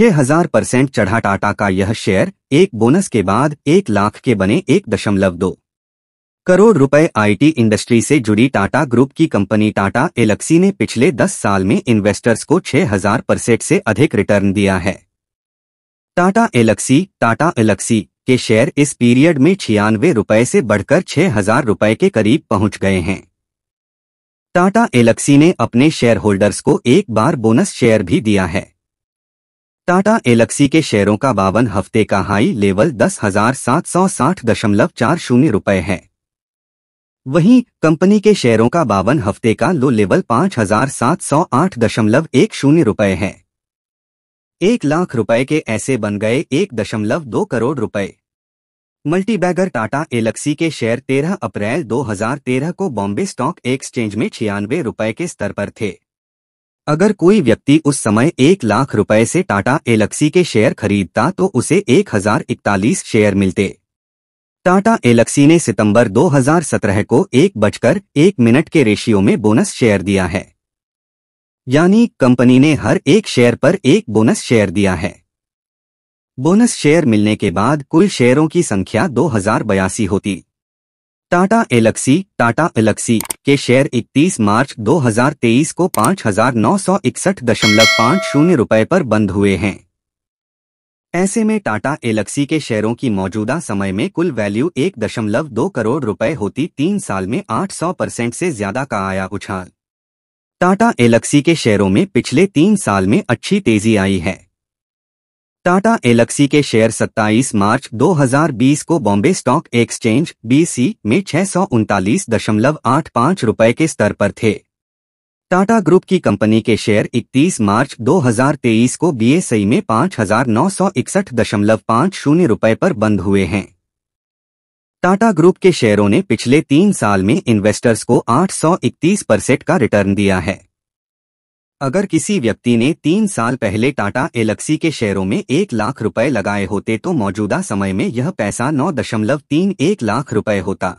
6000 percent चढ़ा टाटा का यह शेयर एक बोनस के बाद एक लाख के बने एक दशमलव दो करोड़ रुपए आईटी इंडस्ट्री से जुड़ी टाटा ग्रुप की कंपनी टाटा एलक्सी ने पिछले 10 साल में इन्वेस्टर्स को 6000 परसेंट से अधिक रिटर्न दिया है टाटा एलक्सी टाटा एलक्सी के शेयर इस पीरियड में छियानवे रुपए से बढ़कर छह हजार रुपए के करीब पहुंच गए हैं टाटा एलक्सी ने अपने शेयर होल्डर्स को एक बार बोनस शेयर भी दिया है टाटा एलक्सी के शेयरों का बावन हफ्ते का हाई लेवल दस हजार सात सौ साठ दशमलव चार शून्य रुपये है वहीं कंपनी के शेयरों का बावन हफ्ते का लो लेवल पाँच हजार सात सौ आठ दशमलव एक शून्य रुपए है एक लाख रुपए के ऐसे बन गए एक दशमलव दो करोड़ रुपए मल्टीबैगर टाटा एलक्सी के शेयर 13 अप्रैल 2013 को बॉम्बे स्टॉक एक्सचेंज में छियानवे रुपए के स्तर पर थे अगर कोई व्यक्ति उस समय एक लाख रुपए से टाटा एलक्सी के शेयर खरीदता तो उसे एक हजार इकतालीस शेयर मिलते टाटा एलक्सी ने सितंबर 2017 को एक बजकर एक मिनट के रेशियो में बोनस शेयर दिया है यानी कंपनी ने हर एक शेयर पर एक बोनस शेयर दिया है बोनस शेयर मिलने के बाद कुल शेयरों की संख्या दो होती टाटा एलक्सी टाटा एलक्सी के शेयर 31 मार्च 2023 को पाँच हजार नौ सौ इकसठ दशमलव पाँच शून्य रुपये पर बंद हुए हैं ऐसे में टाटा एलक्सी के शेयरों की मौजूदा समय में कुल वैल्यू एक दशमलव दो करोड़ रुपए होती तीन साल में 800 परसेंट से ज्यादा का आया उछाल टाटा एलक्सी के शेयरों में पिछले तीन साल में अच्छी तेजी आई है टाटा एलक्सी के शेयर 27 मार्च 2020 को बॉम्बे स्टॉक एक्सचेंज बीसी में छह सौ रुपए के स्तर पर थे टाटा ग्रुप की कंपनी के शेयर 31 मार्च 2023 को बीएसई में पाँच हजार नौ सौ इकसठ दशमलव शून्य पर बंद हुए हैं टाटा ग्रुप के शेयरों ने पिछले तीन साल में इन्वेस्टर्स को 831 परसेंट का रिटर्न दिया है अगर किसी व्यक्ति ने तीन साल पहले टाटा एलक्सी के शेयरों में एक लाख रुपए लगाए होते तो मौजूदा समय में यह पैसा नौ दशमलव तीन एक लाख रुपए होता